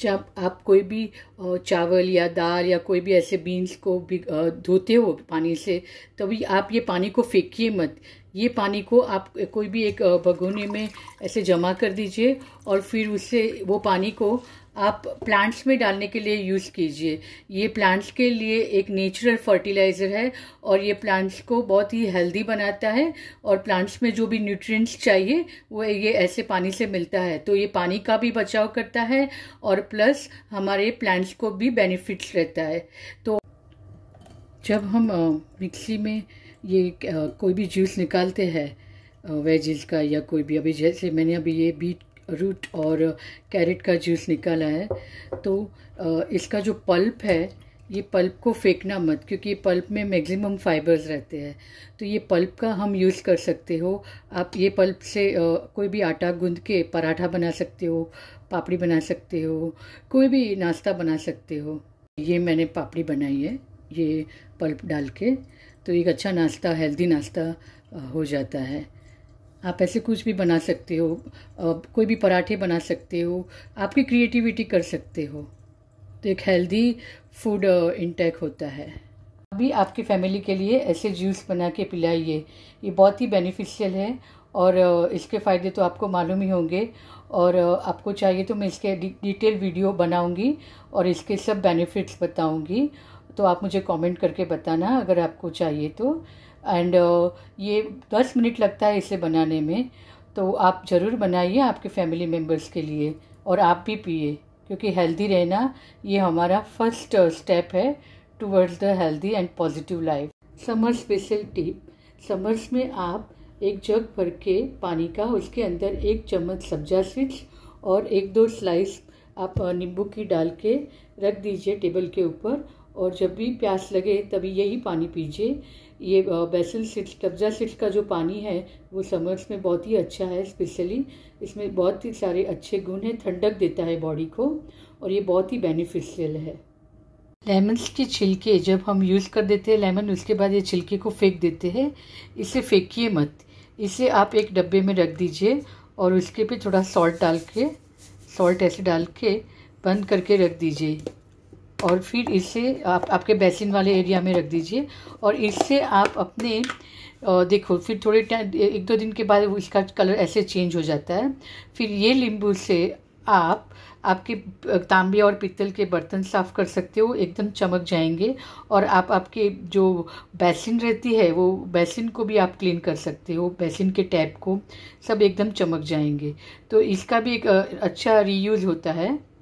जब आप कोई भी चावल या दाल या कोई भी ऐसे बीन्स को भी धोते हो पानी से तभी आप ये पानी को फेंकिए मत ये पानी को आप कोई भी एक भगोने में ऐसे जमा कर दीजिए और फिर उससे वो पानी को आप प्लांट्स में डालने के लिए यूज़ कीजिए ये प्लांट्स के लिए एक नेचुरल फर्टिलाइज़र है और ये प्लांट्स को बहुत ही हेल्दी बनाता है और प्लांट्स में जो भी न्यूट्रिएंट्स चाहिए वो ये ऐसे पानी से मिलता है तो ये पानी का भी बचाव करता है और प्लस हमारे प्लांट्स को भी बेनिफिट्स रहता है तो जब हम मिक्सी में ये कोई भी जूस निकालते हैं वेजिस का या कोई भी अभी जैसे मैंने अभी ये बीट रूट और कैरेट का जूस निकाला है तो इसका जो पल्प है ये पल्प को फेंकना मत क्योंकि पल्प में मैक्सिमम फाइबर्स रहते हैं तो ये पल्प का हम यूज़ कर सकते हो आप ये पल्प से कोई भी आटा गूंद के पराठा बना सकते हो पापड़ी बना सकते हो कोई भी नाश्ता बना सकते हो ये मैंने पापड़ी बनाई है ये पल्प डाल के तो एक अच्छा नाश्ता हेल्दी नाश्ता हो जाता है आप ऐसे कुछ भी बना सकते हो कोई भी पराठे बना सकते हो आपकी क्रिएटिविटी कर सकते हो तो एक हेल्दी फूड इंटेक होता है अभी आपकी फैमिली के लिए ऐसे जूस बना के पिलाइए ये बहुत ही बेनिफिशियल है और इसके फ़ायदे तो आपको मालूम ही होंगे और आपको चाहिए तो मैं इसके डिटेल वीडियो बनाऊंगी और इसके सब बेनिफिट्स बताऊंगी तो आप मुझे कमेंट करके बताना अगर आपको चाहिए तो एंड uh, ये दस मिनट लगता है इसे बनाने में तो आप ज़रूर बनाइए आपके फैमिली मेम्बर्स के लिए और आप भी पिए क्योंकि हेल्दी रहना ये हमारा फर्स्ट स्टेप uh, है towards the healthy and positive life summer special tip summers में आप एक जग भर के पानी का उसके अंदर एक चम्मच सब्जा सिर्स और एक दो स्लाइस आप uh, नींबू की डाल के रख दीजिए टेबल के ऊपर और जब भी प्यास लगे तभी यही पानी पीजिए ये बेसल सिट्स कब्जा सिट्स का जो पानी है वो समर्स में बहुत ही अच्छा है स्पेशली इसमें बहुत ही सारे अच्छे गुण हैं ठंडक देता है बॉडी को और ये बहुत ही बेनिफिशियल है लेमन्स के छिलके जब हम यूज़ कर देते हैं लेमन उसके बाद ये छिलके को फेंक देते हैं इसे फेंकिए मत इसे आप एक डब्बे में रख दीजिए और उसके पे थोड़ा सॉल्ट डाल के सॉल्ट ऐसे डाल के बंद करके रख दीजिए और फिर इसे आप आपके बेसिन वाले एरिया में रख दीजिए और इससे आप अपने और देखो फिर थोड़े टाइम एक दो दिन के बाद इसका कलर ऐसे चेंज हो जाता है फिर ये नींबू से आप आपके तांबे और पीतल के बर्तन साफ़ कर सकते हो एकदम चमक जाएंगे और आप आपके जो बेसिन रहती है वो बेसिन को भी आप क्लीन कर सकते हो बेसिन के टैप को सब एकदम चमक जाएंगे तो इसका भी एक अच्छा रीयूज़ होता है